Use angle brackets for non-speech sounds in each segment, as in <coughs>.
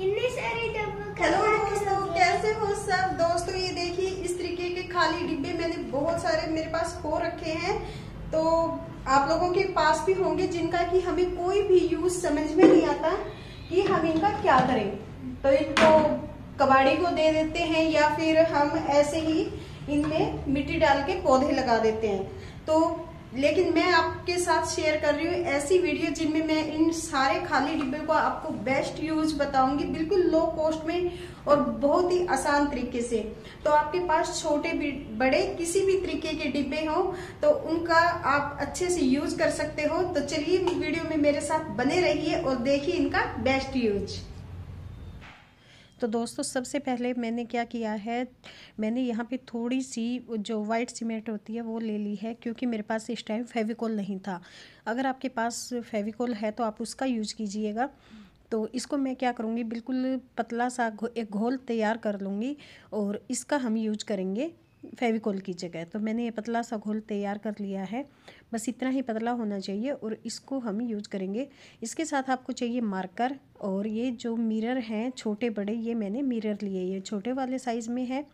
इतने सारे हेलो दोस्तों कैसे हो सब दोस्तों ये देखिए इस तरीके के खाली डिब्बे मैंने बहुत सारे मेरे पास हो रखे हैं तो आप लोगों के पास भी होंगे जिनका कि हमें कोई भी यूज समझ में नहीं आता कि हम इनका क्या करें तो इनको कबाड़ी को दे देते हैं या फिर हम ऐसे ही इनमें मिट्टी डाल के पौधे लगा देते हैं तो लेकिन मैं आपके साथ शेयर कर रही हूँ ऐसी वीडियो जिनमें मैं इन सारे खाली डिब्बे को आपको बेस्ट यूज बताऊंगी बिल्कुल लो कॉस्ट में और बहुत ही आसान तरीके से तो आपके पास छोटे बड़े किसी भी तरीके के डिब्बे हो तो उनका आप अच्छे से यूज कर सकते हो तो चलिए वीडियो में मेरे साथ बने रहिए और देखिए इनका बेस्ट यूज तो दोस्तों सबसे पहले मैंने क्या किया है मैंने यहाँ पे थोड़ी सी जो वाइट सीमेंट होती है वो ले ली है क्योंकि मेरे पास इस टाइम फेविकोल नहीं था अगर आपके पास फेविकोल है तो आप उसका यूज कीजिएगा तो इसको मैं क्या करूँगी बिल्कुल पतला सा एक घोल तैयार कर लूँगी और इसका हम यूज करेंगे फेविकोल की जगह तो मैंने ये पतला सा घोल तैयार कर लिया है बस इतना ही पतला होना चाहिए और इसको हम यूज करेंगे इसके साथ आपको चाहिए मार्कर और ये जो मिरर हैं छोटे बड़े ये मैंने मिरर लिए ये छोटे वाले साइज़ में है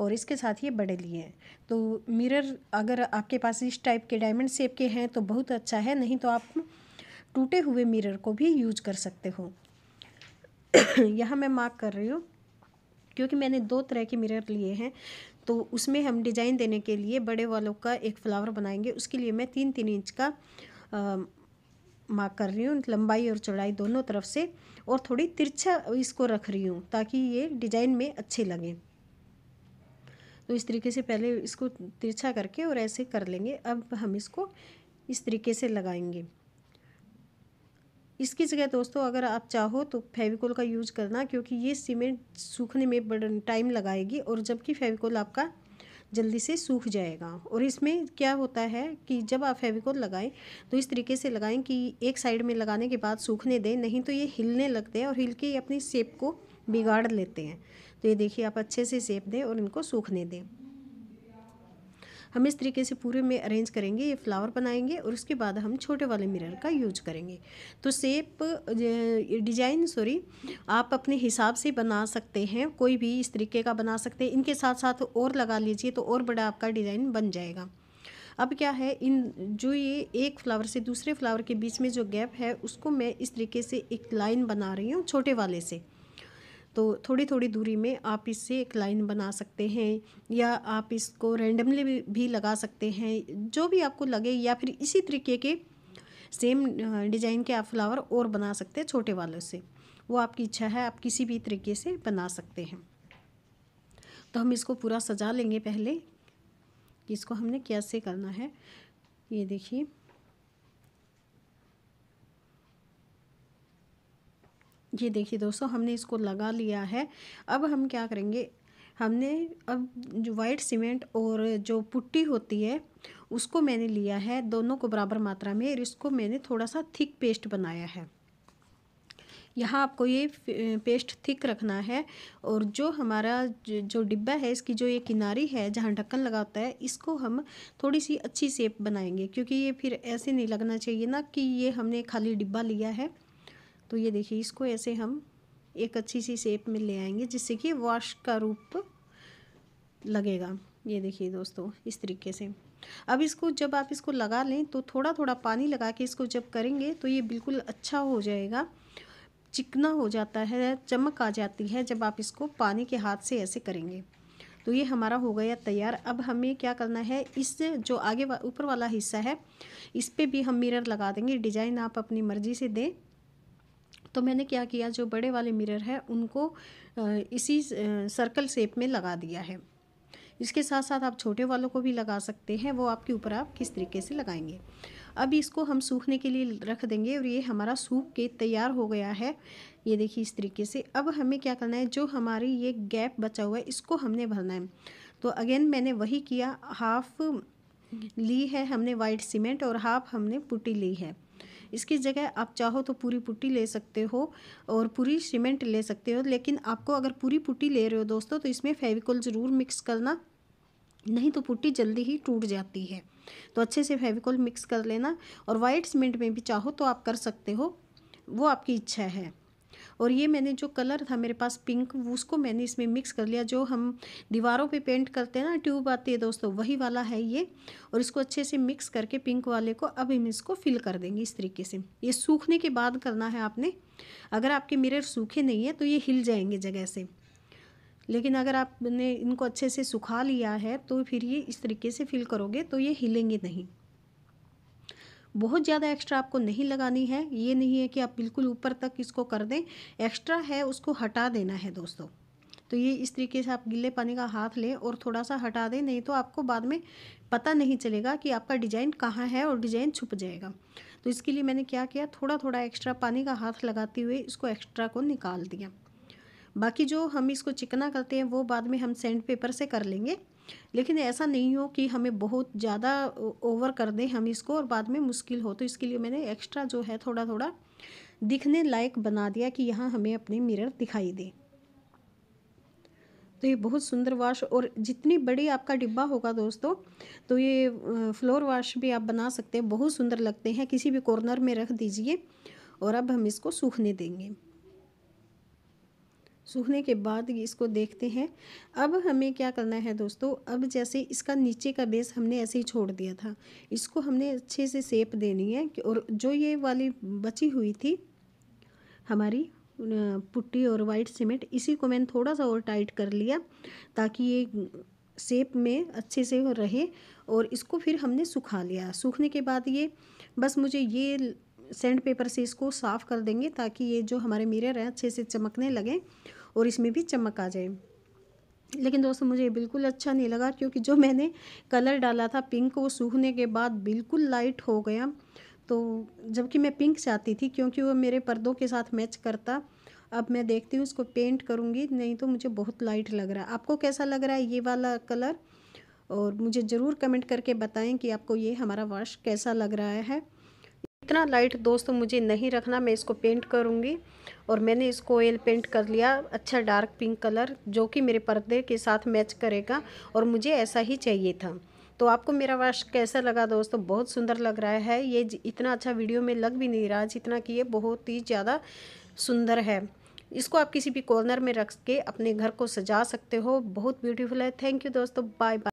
और इसके साथ ये बड़े लिए हैं तो मिरर अगर आपके पास इस टाइप के डायमंड शेप के हैं तो बहुत अच्छा है नहीं तो आप टूटे हुए मिरर को भी यूज कर सकते हो <coughs> यहाँ मैं मार्क कर रही हूँ क्योंकि मैंने दो तरह के मिरर लिए हैं तो उसमें हम डिज़ाइन देने के लिए बड़े वालों का एक फ्लावर बनाएंगे उसके लिए मैं तीन तीन इंच का मार्क कर रही हूँ लंबाई और चौड़ाई दोनों तरफ से और थोड़ी तिरछा इसको रख रही हूँ ताकि ये डिज़ाइन में अच्छे लगें तो इस तरीके से पहले इसको तिरछा करके और ऐसे कर लेंगे अब हम इसको इस तरीके से लगाएंगे इसकी जगह दोस्तों अगर आप चाहो तो फेविकोल का यूज करना क्योंकि ये सीमेंट सूखने में बड़ा टाइम लगाएगी और जबकि फेविकोल आपका जल्दी से सूख जाएगा और इसमें क्या होता है कि जब आप फेविकोल लगाएं तो इस तरीके से लगाएं कि एक साइड में लगाने के बाद सूखने दें नहीं तो ये हिलने लगते हैं और हिल के अपनी सेप को बिगाड़ लेते हैं तो ये देखिए आप अच्छे से सेप दें और इनको सूखने दें हम इस तरीके से पूरे में अरेंज करेंगे ये फ्लावर बनाएंगे और उसके बाद हम छोटे वाले मिरर का यूज करेंगे तो सेप डिजाइन सॉरी आप अपने हिसाब से बना सकते हैं कोई भी इस तरीके का बना सकते हैं इनके साथ साथ और लगा लीजिए तो और बड़ा आपका डिज़ाइन बन जाएगा अब क्या है इन जो ये एक फ्लावर से दूसरे फ्लावर के बीच में जो गैप है उसको मैं इस तरीके से एक लाइन बना रही हूँ छोटे वाले से तो थोड़ी थोड़ी दूरी में आप इससे एक लाइन बना सकते हैं या आप इसको रेंडमली भी, लगा सकते हैं जो भी आपको लगे या फिर इसी तरीके के सेम डिज़ाइन के आप फ्लावर और बना सकते हैं छोटे वालों से वो आपकी इच्छा है आप किसी भी तरीके से बना सकते हैं तो हम इसको पूरा सजा लेंगे पहले कि इसको हमने कैसे करना है ये देखिए ये देखिए दोस्तों हमने इसको लगा लिया है अब हम क्या करेंगे हमने अब जो वाइट सीमेंट और जो पुट्टी होती है उसको मैंने लिया है दोनों को बराबर मात्रा में और इसको मैंने थोड़ा सा थिक पेस्ट बनाया है यहाँ आपको ये पेस्ट थिक रखना है और जो हमारा जो डिब्बा है इसकी जो ये किनारी है जहाँ ढक्कन लगा होता है इसको हम थोड़ी सी अच्छी सेप बनाएंगे क्योंकि ये फिर ऐसे नहीं लगना चाहिए ना कि ये हमने खाली डिब्बा लिया है तो ये देखिए इसको ऐसे हम एक अच्छी सी शेप में ले आएंगे जिससे कि वॉश का रूप लगेगा ये देखिए दोस्तों इस तरीके से अब इसको जब आप इसको लगा लें तो थोड़ा थोड़ा पानी लगा के इसको जब करेंगे तो ये बिल्कुल अच्छा हो जाएगा चिकना हो जाता है चमक आ जाती है जब आप इसको पानी के हाथ से ऐसे करेंगे तो ये हमारा हो गया तैयार अब हमें क्या करना है इस जो आगे ऊपर वा, वाला हिस्सा है इस पर भी हम मिरर लगा देंगे डिज़ाइन आप अपनी मर्ज़ी से दें तो मैंने क्या किया जो बड़े वाले मिरर है उनको इसी सर्कल शेप में लगा दिया है इसके साथ साथ आप छोटे वालों को भी लगा सकते हैं वो आपके ऊपर आप किस तरीके से लगाएंगे अब इसको हम सूखने के लिए रख देंगे और ये हमारा सूख के तैयार हो गया है ये देखिए इस तरीके से अब हमें क्या करना है जो हमारी ये गैप बचा हुआ है इसको हमने भरना है तो अगेन मैंने वही किया हाफ ली है हमने वाइट सीमेंट और हाफ हमने पुटी ली है इसकी जगह आप चाहो तो पूरी पुट्टी ले सकते हो और पूरी सीमेंट ले सकते हो लेकिन आपको अगर पूरी पुट्टी ले रहे हो दोस्तों तो इसमें फेविकोल ज़रूर मिक्स करना नहीं तो पुट्टी जल्दी ही टूट जाती है तो अच्छे से फेविकोल मिक्स कर लेना और वाइट सीमेंट में भी चाहो तो आप कर सकते हो वो आपकी इच्छा है और ये मैंने जो कलर था मेरे पास पिंक उसको मैंने इसमें मिक्स कर लिया जो हम दीवारों पे पेंट करते हैं ना ट्यूब आती है दोस्तों वही वाला है ये और इसको अच्छे से मिक्स करके पिंक वाले को अब हम इसको फिल कर देंगे इस तरीके से ये सूखने के बाद करना है आपने अगर आपके मिरर सूखे नहीं है तो ये हिल जाएंगे जगह से लेकिन अगर आपने इनको अच्छे से सुखा लिया है तो फिर ये इस तरीके से फिल करोगे तो ये हिलेंगे नहीं बहुत ज़्यादा एक्स्ट्रा आपको नहीं लगानी है ये नहीं है कि आप बिल्कुल ऊपर तक इसको कर दें एक्स्ट्रा है उसको हटा देना है दोस्तों तो ये इस तरीके से आप गिले पानी का हाथ लें और थोड़ा सा हटा दें नहीं तो आपको बाद में पता नहीं चलेगा कि आपका डिजाइन कहाँ है और डिजाइन छुप जाएगा तो इसके लिए मैंने क्या किया थोड़ा थोड़ा एक्स्ट्रा पानी का हाथ लगाते हुए इसको एक्स्ट्रा को निकाल दिया बाकी जो हम इसको चिकना करते हैं वो बाद में हम सैंड पेपर से कर लेंगे लेकिन ऐसा नहीं हो कि हमें बहुत ज़्यादा ओवर कर दें हम इसको और बाद में मुश्किल हो तो इसके लिए मैंने एक्स्ट्रा जो है थोड़ा थोड़ा दिखने लायक बना दिया कि यहाँ हमें अपने मिरर दिखाई दें तो ये बहुत सुंदर वाश और जितनी बड़ी आपका डिब्बा होगा दोस्तों तो ये फ्लोर वाश भी आप बना सकते हैं बहुत सुंदर लगते हैं किसी भी कॉर्नर में रख दीजिए और अब हम इसको सूखने देंगे सूखने के बाद इसको देखते हैं अब हमें क्या करना है दोस्तों अब जैसे इसका नीचे का बेस हमने ऐसे ही छोड़ दिया था इसको हमने अच्छे से सेप देनी है और जो ये वाली बची हुई थी हमारी पुट्टी और वाइट सीमेंट इसी को मैंने थोड़ा सा और टाइट कर लिया ताकि ये सेप में अच्छे से रहे और इसको फिर हमने सुखा लिया सूखने के बाद ये बस मुझे ये सैंड पेपर से इसको साफ़ कर देंगे ताकि ये जो हमारे मिरर हैं अच्छे से चमकने लगें और इसमें भी चमक आ जाए लेकिन दोस्तों मुझे बिल्कुल अच्छा नहीं लगा क्योंकि जो मैंने कलर डाला था पिंक वो सूखने के बाद बिल्कुल लाइट हो गया तो जबकि मैं पिंक चाहती थी क्योंकि वो मेरे पर्दों के साथ मैच करता अब मैं देखती हूँ उसको पेंट करूँगी नहीं तो मुझे बहुत लाइट लग रहा है आपको कैसा लग रहा है ये वाला कलर और मुझे ज़रूर कमेंट करके बताएं कि आपको ये हमारा वॉश कैसा लग रहा है इतना लाइट दोस्तों मुझे नहीं रखना मैं इसको पेंट करूँगी और मैंने इसको ऑयल पेंट कर लिया अच्छा डार्क पिंक कलर जो कि मेरे पर्दे के साथ मैच करेगा और मुझे ऐसा ही चाहिए था तो आपको मेरा वाश कैसा लगा दोस्तों बहुत सुंदर लग रहा है ये इतना अच्छा वीडियो में लग भी नहीं रहा जितना कि ये बहुत ही ज़्यादा सुंदर है इसको आप किसी भी कॉर्नर में रख के अपने घर को सजा सकते हो बहुत ब्यूटीफुल है थैंक यू दोस्तों बाय बाय